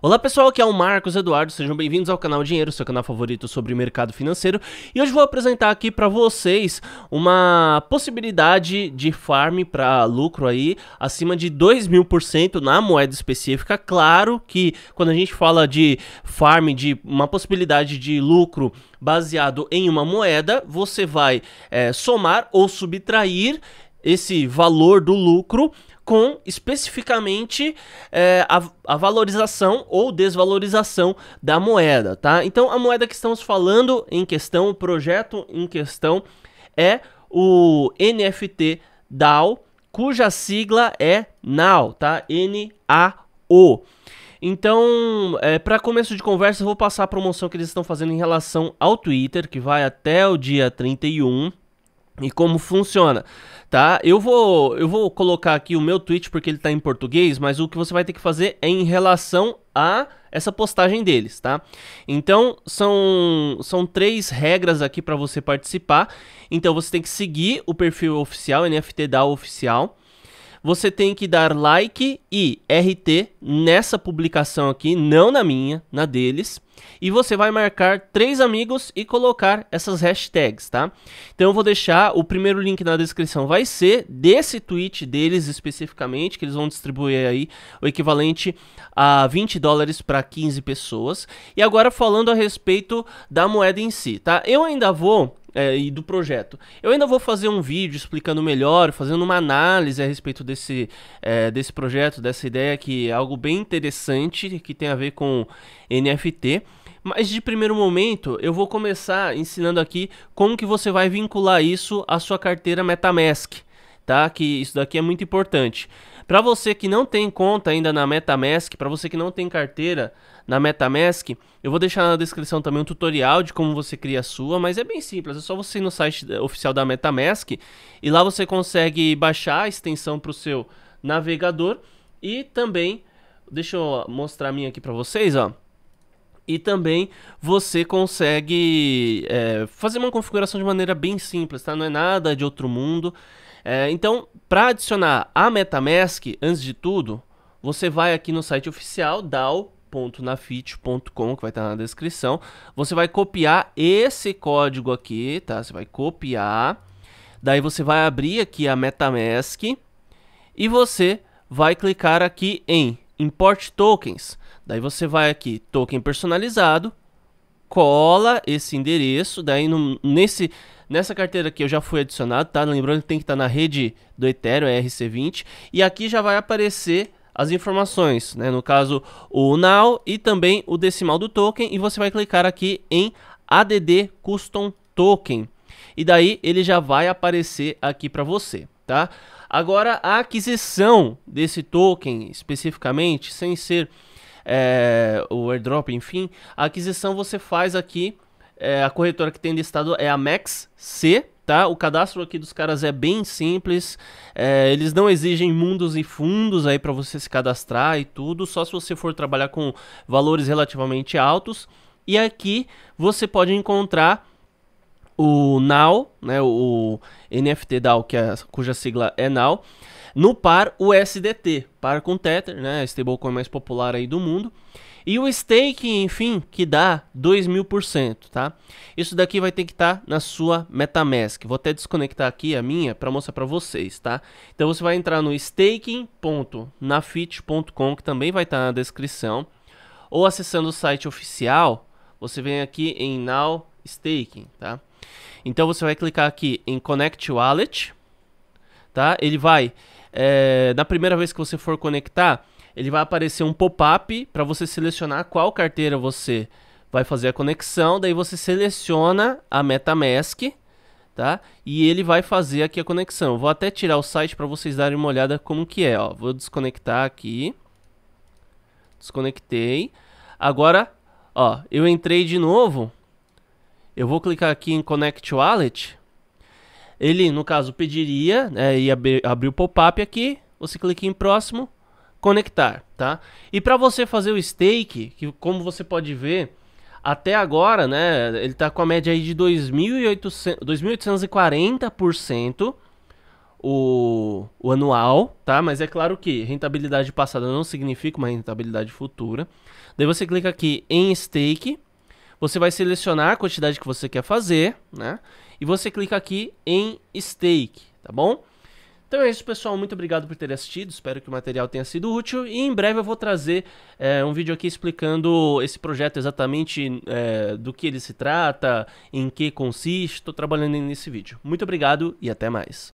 Olá pessoal, aqui é o Marcos Eduardo, sejam bem-vindos ao canal Dinheiro, seu canal favorito sobre mercado financeiro. E hoje vou apresentar aqui para vocês uma possibilidade de farm para lucro aí acima de 2 mil por cento na moeda específica. Claro que quando a gente fala de farm, de uma possibilidade de lucro baseado em uma moeda, você vai é, somar ou subtrair esse valor do lucro com especificamente é, a, a, valorização ou desvalorização da moeda, tá? Então a moeda que estamos falando em questão, o projeto em questão é o NFT DAO, cuja sigla é NAO, tá? N A O. Então, é, para começo de conversa, eu vou passar a promoção que eles estão fazendo em relação ao Twitter, que vai até o dia 31, e como funciona, tá? Eu vou, eu vou colocar aqui o meu tweet porque ele está em português, mas o que você vai ter que fazer é em relação a essa postagem deles, tá? Então, são, são três regras aqui para você participar. Então, você tem que seguir o perfil oficial, NFT da oficial você tem que dar like e RT nessa publicação aqui, não na minha, na deles. E você vai marcar três amigos e colocar essas hashtags, tá? Então eu vou deixar o primeiro link na descrição, vai ser desse tweet deles especificamente, que eles vão distribuir aí o equivalente a 20 dólares para 15 pessoas. E agora falando a respeito da moeda em si, tá? Eu ainda vou é, e do projeto. Eu ainda vou fazer um vídeo explicando melhor, fazendo uma análise a respeito desse, é, desse projeto, dessa ideia que é algo bem interessante que tem a ver com NFT. Mas de primeiro momento, eu vou começar ensinando aqui como que você vai vincular isso à sua carteira MetaMask, tá? Que isso daqui é muito importante. Para você que não tem conta ainda na MetaMask, para você que não tem carteira, na MetaMask. Eu vou deixar na descrição também um tutorial de como você cria a sua, mas é bem simples, é só você ir no site eh, oficial da MetaMask e lá você consegue baixar a extensão para o seu navegador e também, deixa eu mostrar a minha aqui para vocês, ó. E também você consegue é, fazer uma configuração de maneira bem simples, tá? Não é nada de outro mundo. É, então, para adicionar a MetaMask, antes de tudo, você vai aqui no site oficial DAO www.nafit.com, que vai estar na descrição. Você vai copiar esse código aqui, tá? Você vai copiar. Daí você vai abrir aqui a MetaMask e você vai clicar aqui em Import Tokens. Daí você vai aqui, token personalizado, cola esse endereço, daí no, nesse Nessa carteira aqui eu já fui adicionado, tá? Lembrando que tem que estar tá na rede do Ethereum, RC20. E aqui já vai aparecer as informações, né? no caso o now e também o decimal do token, e você vai clicar aqui em add custom token. E daí ele já vai aparecer aqui para você, tá? Agora a aquisição desse token especificamente, sem ser é, o airdrop, enfim, a aquisição você faz aqui, é, a corretora que tem listado é a MaxC, tá? O cadastro aqui dos caras é bem simples, é, eles não exigem mundos e fundos aí para você se cadastrar e tudo, só se você for trabalhar com valores relativamente altos. E aqui você pode encontrar o NAL, né, o NFT DAO, que é, cuja sigla é NAL, no par USDT, par com Tether, né, a stablecoin mais popular aí do mundo. E o stake, enfim, que dá 2000%, tá? Isso daqui vai ter que estar tá na sua MetaMask. Vou até desconectar aqui a minha para mostrar para vocês, tá? Então você vai entrar no staking.nafit.com, que também vai estar tá na descrição, ou acessando o site oficial, você vem aqui em Now Staking, tá? Então você vai clicar aqui em Connect Wallet, tá? Ele vai é, da primeira vez que você for conectar, ele vai aparecer um pop-up para você selecionar qual carteira você vai fazer a conexão. Daí você seleciona a MetaMask, tá? E ele vai fazer aqui a conexão. vou até tirar o site para vocês darem uma olhada como que é. Ó. Vou desconectar aqui. Desconectei. Agora, ó, eu entrei de novo. Eu vou clicar aqui em Connect Wallet. Ele, no caso, pediria, é, né, ia abrir, o pop-up aqui, você clica em próximo, conectar, tá? E para você fazer o stake, que como você pode ver, até agora, né, ele tá com a média aí de 2.840% o, o anual, tá? Mas é claro que rentabilidade passada não significa uma rentabilidade futura. Daí você clica aqui em stake, você vai selecionar a quantidade que você quer fazer, né? E você clica aqui em Stake, tá bom? Então é isso, pessoal. Muito obrigado por ter assistido. Espero que o material tenha sido útil. E em breve eu vou trazer é, um vídeo aqui explicando esse projeto exatamente é, do que ele se trata, em que consiste. Estou trabalhando nesse vídeo. Muito obrigado e até mais.